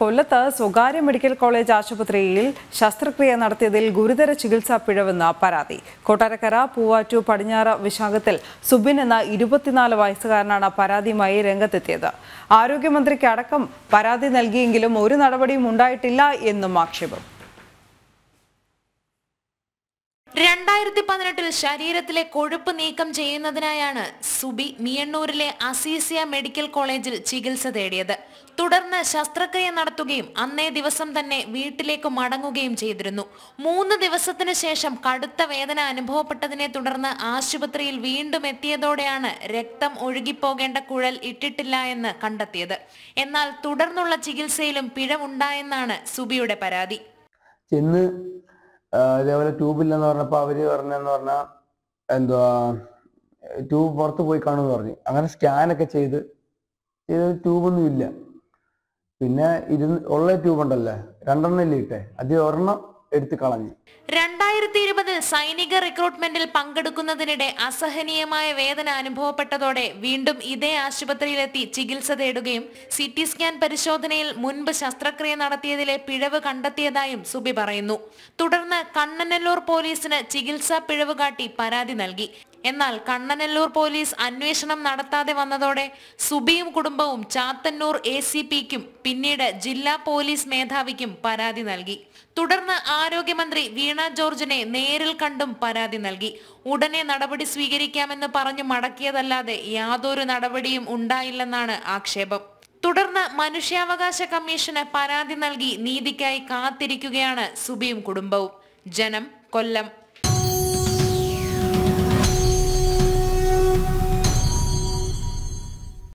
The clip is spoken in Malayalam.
കൊല്ലത്ത് സ്വകാര്യ മെഡിക്കൽ കോളേജ് ആശുപത്രിയിൽ ശസ്ത്രക്രിയ നടത്തിയതിൽ ഗുരുതര ചികിത്സാ പിഴവെന്ന പരാതി കൊട്ടാരക്കര പൂവാറ്റു പടിഞ്ഞാറ് വിശാഖത്തിൽ സുബിൻ എന്ന ഇരുപത്തിനാല് വയസ്സുകാരനാണ് പരാതിയുമായി രംഗത്തെത്തിയത് ആരോഗ്യമന്ത്രിക്ക് അടക്കം പരാതി നൽകിയെങ്കിലും ഒരു നടപടിയും ഉണ്ടായിട്ടില്ല എന്നും ആക്ഷേപം രണ്ടായിരത്തി പതിനെട്ടിൽ ശരീരത്തിലെ കൊഴുപ്പ് നീക്കം ചെയ്യുന്നതിനായാണ് സുബി മിയണ്ണൂരിലെ അസീസിയ മെഡിക്കൽ കോളേജിൽ ചികിത്സ തേടിയത് തുടർന്ന് ശസ്ത്രക്രിയ നടത്തുകയും അന്നേ ദിവസം തന്നെ വീട്ടിലേക്ക് മടങ്ങുകയും ചെയ്തിരുന്നു മൂന്ന് ദിവസത്തിനു ശേഷം കടുത്ത വേദന അനുഭവപ്പെട്ടതിനെ തുടർന്ന് ആശുപത്രിയിൽ വീണ്ടും എത്തിയതോടെയാണ് രക്തം ഒഴുകിപ്പോകേണ്ട കുഴൽ ഇട്ടിട്ടില്ല എന്ന് കണ്ടെത്തിയത് എന്നാൽ തുടർന്നുള്ള ചികിത്സയിലും പിഴവുണ്ടായെന്നാണ് സുബിയുടെ പരാതി ചെന്ന് ഇതേപോലെ ഇല്ലെന്ന് പറഞ്ഞപ്പോൾ അവര് പറഞ്ഞെന്ന് പറഞ്ഞാൽ എന്തുവാ ട്യൂബ് പുറത്ത് പോയി കാണുമെന്ന് പറഞ്ഞു അങ്ങനെ സ്കാനൊക്കെ ചെയ്ത് ചെയ്ത് ട്യൂബൊന്നും ഇല്ല പിന്നെ ഇരുന്ന് ഉള്ള ട്യൂബ് ഉണ്ടല്ലേ രണ്ടെണ്ണം ഇല്ലേ ഇട്ടേ അതിൽ ഒരെണ്ണം എടുത്തു കളഞ്ഞു രണ്ടായിരത്തി ഇരുപതിൽ സൈനിക റിക്രൂട്ട്മെന്റിൽ പങ്കെടുക്കുന്നതിനിടെ അസഹനീയമായ വേദന അനുഭവപ്പെട്ടതോടെ വീണ്ടും ഇതേ ആശുപത്രിയിലെത്തി ചികിത്സ തേടുകയും സി ടി സ്കാൻ പരിശോധനയിൽ മുൻപ് ശസ്ത്രക്രിയ നടത്തിയതിലെ പിഴവ് കണ്ടെത്തിയതായും സുബി പറയുന്നു തുടർന്ന് കണ്ണനല്ലൂർ പോലീസിന് ചികിത്സാ പിഴവ് കാട്ടി പരാതി നൽകി എന്നാൽ കണ്ണനല്ലൂർ പോലീസ് അന്വേഷണം നടത്താതെ വന്നതോടെ സുബിയും കുടുംബവും ചാത്തന്നൂർ എ സി പിക്കും പിന്നീട് ജില്ലാ പോലീസ് മേധാവിക്കും പരാതി നൽകി തുടർന്ന് ആരോഗ്യമന്ത്രി വീണ ജോർജിനെ നേരിൽ കണ്ടും പരാതി നൽകി ഉടനെ നടപടി സ്വീകരിക്കാമെന്ന് പറഞ്ഞു മടക്കിയതല്ലാതെ യാതൊരു നടപടിയും ഉണ്ടായില്ലെന്നാണ് ആക്ഷേപം തുടർന്ന് മനുഷ്യാവകാശ കമ്മീഷന് പരാതി നൽകി നീതിക്കായി കാത്തിരിക്കുകയാണ് സുബിയും കുടുംബവും ജനം കൊല്ലം